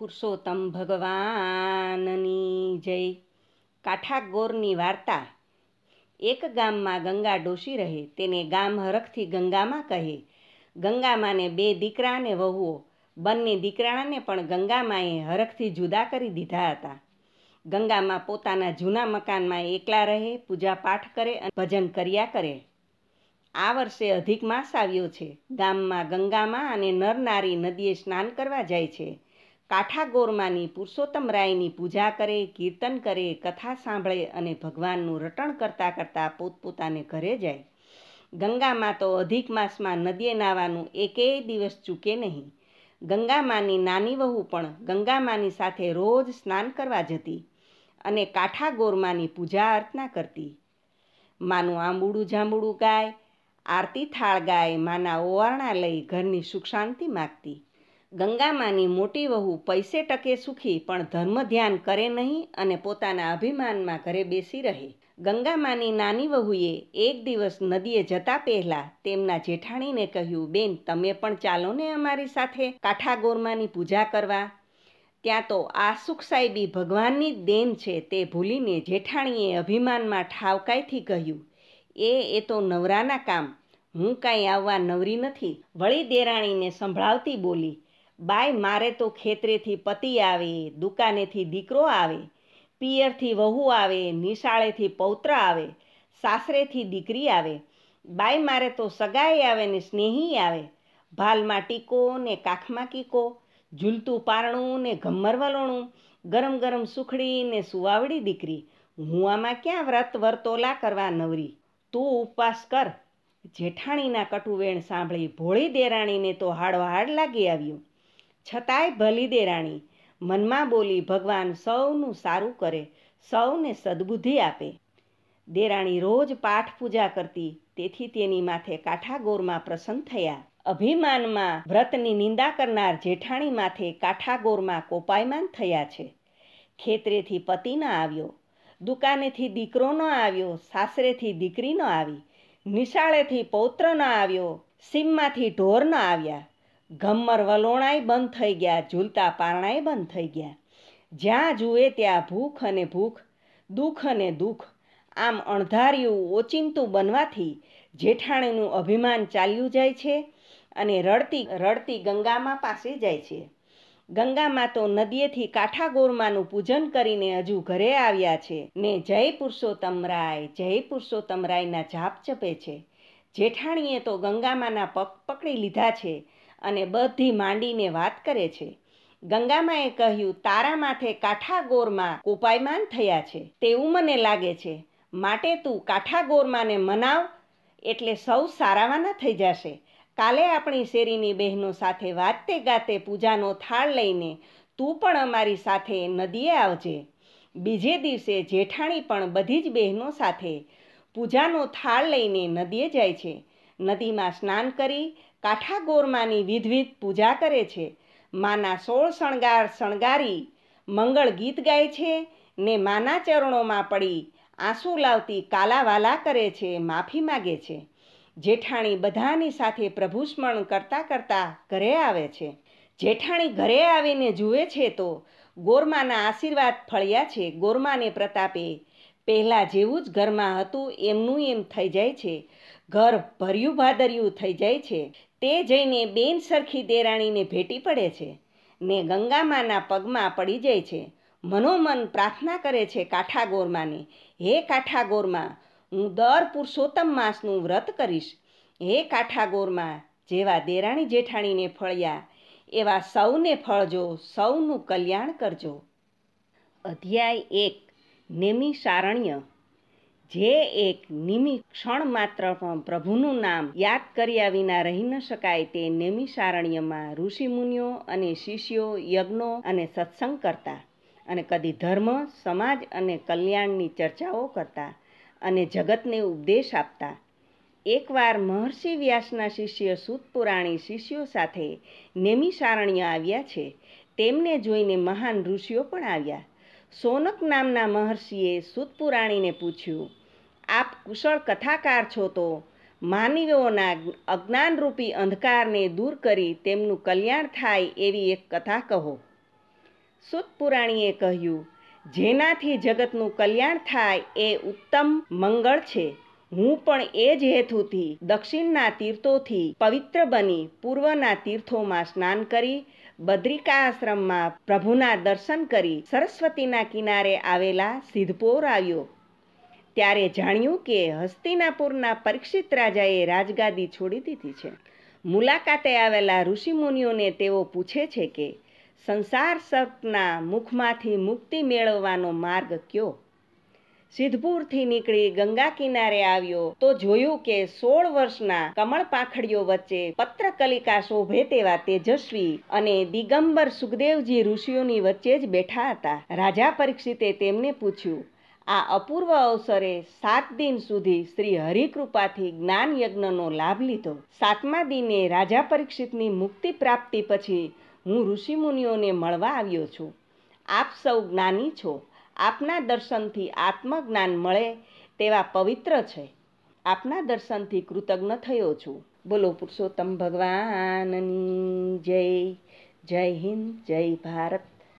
પુરુષોત્તમ ભગવાનની જય કાઠાગોરની વાર્તા એક ગામમાં ગંગા ડોસી રહે તેને ગામ હરખથી ગંગામાં કહે ગંગામાને બે દીકરાને અને વહુઓ બંને દીકરાને પણ ગંગામાએ હરખથી જુદા કરી દીધા હતા ગંગામાં પોતાના જૂના મકાનમાં એકલા રહે પૂજાપાઠ કરે અને ભજન કર્યા કરે આ વર્ષે અધિક માસ આવ્યો છે ગામમાં ગંગામાં અને નરનારી નદીએ સ્નાન કરવા જાય છે કાઠાગોરમાંની પુરુષોત્તમ રાયની પૂજા કરે કીર્તન કરે કથા સાંભળે અને ભગવાનનું રટણ કરતાં કરતાં પોતપોતાને ઘરે જાય ગંગામાં તો અધિક માસમાં નદીએ નાવાનું એકેય દિવસ ચૂકે નહીં ગંગામાની નાની વહુ પણ ગંગામાની સાથે રોજ સ્નાન કરવા જતી અને કાઠાગોરમાની પૂજા અર્ચના કરતી માનું આંબુડું જાંબુડું ગાય આરતી થાળ ગાય માના ઓવારણા લઈ ઘરની સુખ શાંતિ માગતી ગંગામાની મોટી વહુ પૈસે ટકે સુખી પણ ધર્મ ધ્યાન કરે નહીં અને પોતાના અભિમાનમાં ઘરે બેસી રહે ગંગામાની નાની વહુએ એક દિવસ નદીએ જતા પહેલા તેમના જેઠાણીને કહ્યું બેન તમે પણ ચાલો ને અમારી સાથે કાઠાગોરમાની પૂજા કરવા ત્યાં તો આ સુખ સાહેબી ભગવાનની દેન છે તે ભૂલીને જેઠાણીએ અભિમાનમાં ઠાવકાઈથી કહ્યું એ એ તો નવરાના કામ હું કાંઈ આવવા નવરી નથી વળી દેરાણીને સંભળાવતી બોલી બાય મારે તો ખેતરેથી પતિ આવે દુકાનેથી દીકરો આવે પિયરથી વહુ આવે નિશાળેથી પૌત્ર આવે સાસરેથી દીકરી આવે બાય મારે તો સગાઈ આવે ને સ્નેહી આવે ભાલમાં ટીકો ને કાખમાં કીકો ઝૂલતું પારણું ને ઘમ્મર વલોણું ગરમ ગરમ સુખડી ને સુવાવડી દીકરી હું આમાં ક્યાં વ્રત વર્તોલા કરવા નવરી તું ઉપવાસ કર જેઠાણીના કટુવેણ સાંભળી ભોળી દેરાણીને તો હાડો હાડ લાગી આવ્યું છતાંય ભલી દેરાણી મનમાં બોલી ભગવાન સૌનું સારું કરે સૌને સદબુદ્ધિ આપે દેરાણી રોજ પાઠ પૂજા કરતી તેથી તેની માથે કાઠાગોરમાં પ્રસન્ન થયા અભિમાનમાં વ્રતની નિંદા કરનાર જેઠાણી માથે કાઠાગોરમાં કોપાયમાન થયા છે ખેતરેથી પતિ ન આવ્યો દુકાનેથી દીકરો ન આવ્યો સાસરેથી દીકરી ન આવી નિશાળેથી પૌત્ર ન આવ્યો સીમમાંથી ઢોર ન આવ્યા ઘમ્મર વલોણાય બંધ થઈ ગયા ઝૂલતા પારણાય બંધ થઈ ગયા જ્યાં જુએ ત્યાં ભૂખ અને ભૂખ દુઃખ અને દુઃખ આમ અણધાર્યું ઓચિંતું બનવાથી જેઠાણીનું અભિમાન ચાલ્યું જાય છે અને રડતી રડતી ગંગામાં પાસે જાય છે ગંગામાં તો નદીએથી ગોરમાનું પૂજન કરીને હજુ ઘરે આવ્યા છે ને જય પુરુષોત્તમ રાય જય પુરુષોત્તમ રાયના જાપ જપે છે જેઠાણીએ તો ગંગામાના પગ પકડી લીધા છે અને બધી માંડીને વાત કરે છે ગંગામાએ કહ્યું તારા માથે કાઠાગોરમાં કોપાયમાન થયા છે તેવું મને લાગે છે માટે તું કાઠાગોરમાંને મનાવ એટલે સૌ સારાવાના થઈ જશે કાલે આપણી શેરીની બહેનો સાથે વાતે ગાતે પૂજાનો થાળ લઈને તું પણ અમારી સાથે નદીએ આવજે બીજે દિવસે જેઠાણી પણ બધી જ બહેનો સાથે પૂજાનો થાળ લઈને નદીએ જાય છે નદીમાં સ્નાન કરી કાઠાગોરમાંની વિધવિધ પૂજા કરે છે માના સોળ શણગાર શણગારી મંગળ ગીત ગાય છે ને માના ચરણોમાં પડી આંસુ લાવતી કાલાવાલા કરે છે માફી માગે છે જેઠાણી બધાની સાથે પ્રભુસ્મરણ કરતાં કરતાં ઘરે આવે છે જેઠાણી ઘરે આવીને જુએ છે તો ગોરમાના આશીર્વાદ ફળ્યા છે ગોરમાને પ્રતાપે પહેલાં જેવું જ ઘરમાં હતું એમનું એમ થઈ જાય છે ઘર ભર્યું ભાદર્યું થઈ જાય છે તે જઈને બેન સરખી દેરાણીને ભેટી પડે છે ને ગંગામાના પગમાં પડી જાય છે મનોમન પ્રાર્થના કરે છે કાઠાગોરમાને હે કાઠાગોરમાં હું દર પુરુષોત્તમ માસનું વ્રત કરીશ હે કાઠાગોરમાં જેવા દેરાણી જેઠાણીને ફળ્યા એવા સૌને ફળજો સૌનું કલ્યાણ કરજો અધ્યાય એક નેમી સારણ્ય જે એક નિમિ ક્ષણ માત્ર પ્રભુનું નામ યાદ કર્યા વિના રહી ન શકાય તે નેમિશારણ્યમાં ઋષિમુનિઓ અને શિષ્યો યજ્ઞો અને સત્સંગ કરતા અને કદી ધર્મ સમાજ અને કલ્યાણની ચર્ચાઓ કરતા અને જગતને ઉપદેશ આપતા એકવાર મહર્ષિ વ્યાસના શિષ્ય સુતપુરાણી શિષ્યો સાથે નેમિશારણ્ય આવ્યા છે તેમને જોઈને મહાન ઋષિઓ પણ આવ્યા સોનક નામના મહર્ષિએ સુતપુરાણીને પૂછ્યું આપ કુશળ કથાકાર છો તો માનવીઓના અજ્ઞાનરૂપી અંધકારને દૂર કરી તેમનું કલ્યાણ થાય એવી એક કથા કહો સુતપુરાણીએ કહ્યું જેનાથી જગતનું કલ્યાણ થાય એ ઉત્તમ મંગળ છે હું પણ એ જ હેતુથી દક્ષિણના તીર્થોથી પવિત્ર બની પૂર્વના તીર્થોમાં સ્નાન કરી બદ્રિકા આશ્રમમાં પ્રભુના દર્શન કરી સરસ્વતીના કિનારે આવેલા સિદ્ધપોર આવ્યો ત્યારે જાણ્યું કે હસ્તિનાપુરના પરીક્ષિત રાજાએ રાજગાદી છોડી દીધી છે મુલાકાતે આવેલા ઋષિમુનિઓને તેઓ પૂછે છે કે સંસાર સર્પના મુખમાંથી મુક્તિ મેળવવાનો માર્ગ કયો સિદ્ધપુરથી નીકળી ગંગા કિનારે આવ્યો તો જોયું કે સોળ વર્ષના કમળ પાખડીઓ વચ્ચે પત્રકલિકા શોભે તેવા તેજસ્વી અને દિગંબર સુખદેવજી ઋષિઓની વચ્ચે જ બેઠા હતા રાજા પરીક્ષિતે તેમને પૂછ્યું આ અપૂર્વ અવસરે સાત દિન સુધી શ્રી હરિકૃપાથી જ્ઞાન યજ્ઞનો લાભ લીધો સાતમા દિને રાજા પરીક્ષિતની મુક્તિ પ્રાપ્તિ પછી હું ઋષિમુનિઓને મળવા આવ્યો છું આપ સૌ જ્ઞાની છો આપના દર્શનથી આત્મજ્ઞાન મળે તેવા પવિત્ર છે આપના દર્શનથી કૃતજ્ઞ થયો છું બોલો પુરુષોત્તમ ભગવાનની જય જય હિન્દ જય ભારત